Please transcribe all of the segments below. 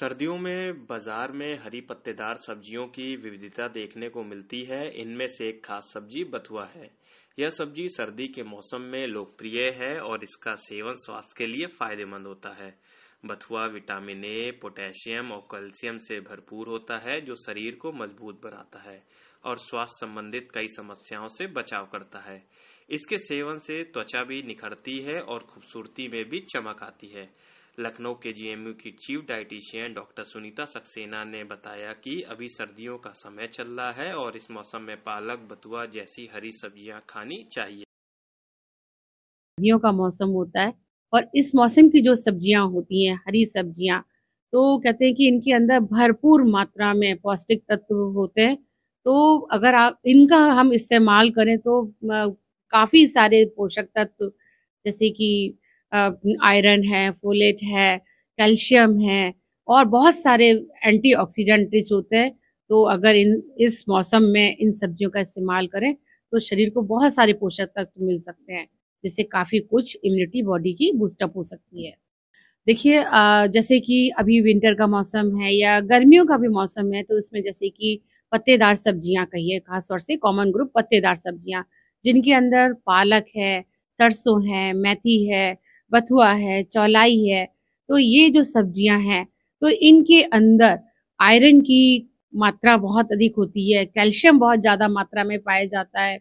सर्दियों में बाजार में हरी पत्तेदार सब्जियों की विविधता देखने को मिलती है इनमें से एक खास सब्जी बथुआ है यह सब्जी सर्दी के मौसम में लोकप्रिय है और इसका सेवन स्वास्थ्य के लिए फायदेमंद होता है बथुआ विटामिन ए पोटेशियम और कैल्शियम से भरपूर होता है जो शरीर को मजबूत बनाता है और स्वास्थ्य संबंधित कई समस्याओं से बचाव करता है इसके सेवन से त्वचा भी निखरती है और खूबसूरती में भी चमक आती है लखनऊ के जीएमयू की chief dietitian doctor Sunita Saxena ने बताया कि अभी सर्दियों का समय चल रहा है और इस मौसम में पालक बतुआ जैसी हरी सब्जियां खानी चाहिए सर्दियों का मौसम होता है और इस मौसम की जो सब्जियां होती हैं हरी सब्जियां तो कहते हैं कि इनके अंदर भरपूर मात्रा में पौष्टिक तत्व होते हैं तो अगर आ, इनका हम इस्तेमाल करें तो आ, काफ़ी सारे पोषक तत्व जैसे कि आयरन है फोलेट है कैल्शियम है और बहुत सारे एंटीऑक्सीडेंट रिच होते हैं तो अगर इन इस मौसम में इन सब्जियों का इस्तेमाल करें तो शरीर को बहुत सारे पोषक तत्व मिल सकते हैं जिससे काफ़ी कुछ इम्यूनिटी बॉडी की बूस्टअप हो सकती है देखिए जैसे कि अभी विंटर का मौसम है या गर्मियों का भी मौसम है तो इसमें जैसे कि पत्तेदार सब्जियां कहिए खासतौर से कॉमन ग्रुप पत्तेदार सब्जियां जिनके अंदर पालक है सरसों है मेथी है बथुआ है चौलाई है तो ये जो सब्जियां हैं तो इनके अंदर आयरन की मात्रा बहुत अधिक होती है कैल्शियम बहुत ज़्यादा मात्रा में पाया जाता है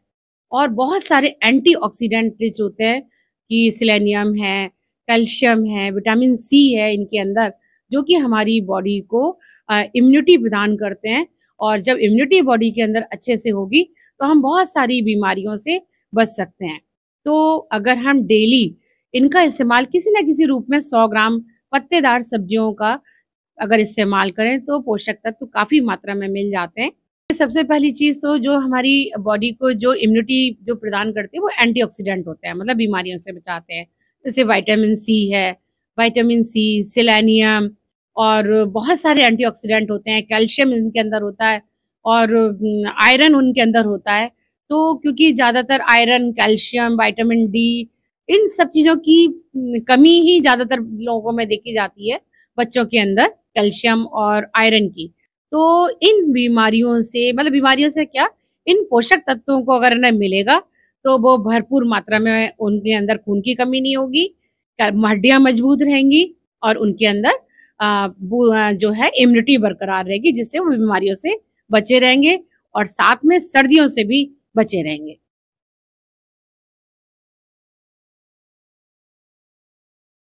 और बहुत सारे एंटीऑक्सीडेंट रिच होते हैं कि सिलेनियम है कैल्शियम है विटामिन सी है इनके अंदर जो कि हमारी बॉडी को इम्यूनिटी प्रदान करते हैं और जब इम्यूनिटी बॉडी के अंदर अच्छे से होगी तो हम बहुत सारी बीमारियों से बच सकते हैं तो अगर हम डेली इनका इस्तेमाल किसी न किसी रूप में सौ ग्राम पत्तेदार सब्जियों का अगर इस्तेमाल करें तो पोषक तत्व काफ़ी मात्रा में मिल जाते हैं सबसे पहली चीज़ तो जो हमारी बॉडी को जो इम्यूनिटी जो प्रदान करते हैं वो एंटीऑक्सीडेंट होते हैं मतलब बीमारियों से बचाते हैं जैसे वाइटामिन सी है वाइटामिन सी सिलेनियम और बहुत सारे एंटीऑक्सीडेंट होते हैं कैल्शियम इनके अंदर होता है और आयरन mm, उनके अंदर होता है तो क्योंकि ज़्यादातर आयरन कैल्शियम वाइटामिन डी इन सब चीजों की कमी ही ज्यादातर लोगों में देखी जाती है बच्चों के अंदर कैल्शियम और आयरन की तो इन बीमारियों से मतलब बीमारियों से क्या इन पोषक तत्वों को अगर ना मिलेगा तो वो भरपूर मात्रा में उनके अंदर खून की कमी नहीं होगी हड्डियां मजबूत रहेंगी और उनके अंदर आ, जो है इम्यूनिटी बरकरार रहेगी जिससे वो बीमारियों से बचे रहेंगे और साथ में सर्दियों से भी बचे रहेंगे